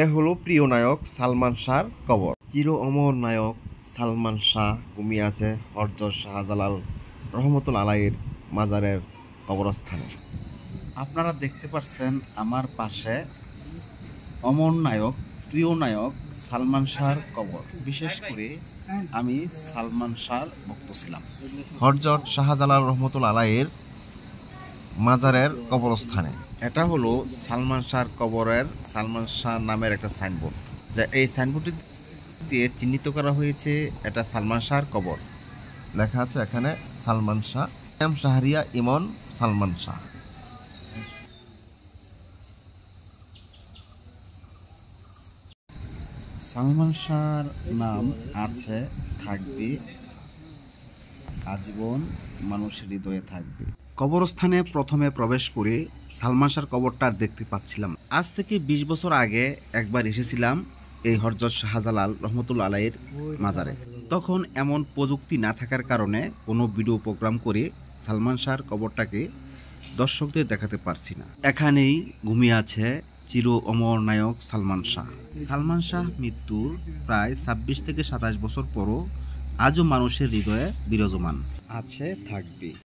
এ হলো প্রিয় নায়ক সালমান শাহর কবর চির অমর নায়ক সালমান শাহ ঘুমিয়ে আছে হরজ শাহজালাল রহমতুল আলাইয়ের মাজারের কবরস্থানে আপনারা দেখতে পাচ্ছেন আমার পাশে অমর নায়ক প্রিয় নায়ক সালমান শাহর কবর বিশেষ করে আমি সালমান শাহর ভক্ত ছিলাম হরজত শাহজালাল রহমতুল আলাইয়ের মাজারের কবরস্থানে এটা হলো সালমান শাহর কবরের সালমান শাহ নামের একটা সাইনবোর্ড যা এই সাইনবোর্ডটি দিয়ে চিহ্নিত করা হয়েছে এটা সালমান শাহর কবর লেখা আছে এখানে সালমান শাহ এম শাহরিয়া ইমন সালমান শাহ সালমান শাহর নাম আছে থাকবে আজীবন মানুষের হৃদয়ে থাকবে কবরস্থানে প্রথমে প্রবেশ করে সালমান শাহর কবরটা আর দেখতে পাচ্ছিলাম আজ থেকে ২০ বছর আগে একবার এসেছিলাম এই হরজত শাহজালাল রহমতুল আলাইয়ের মাজারে তখন এমন প্রযুক্তি না থাকার কারণে কোনো ভিডিও প্রোগ্রাম করে সালমান শাহর কবরটাকে দর্শকদের দেখাতে পারছি না এখানেই ঘুমিয়ে আছে চির অমর নায়ক সালমান শাহ সালমান শাহ মৃত্যুর প্রায় ২৬ থেকে সাতাশ বছর পরও আজও মানুষের হৃদয়ে বিরাজমান আছে থাকবে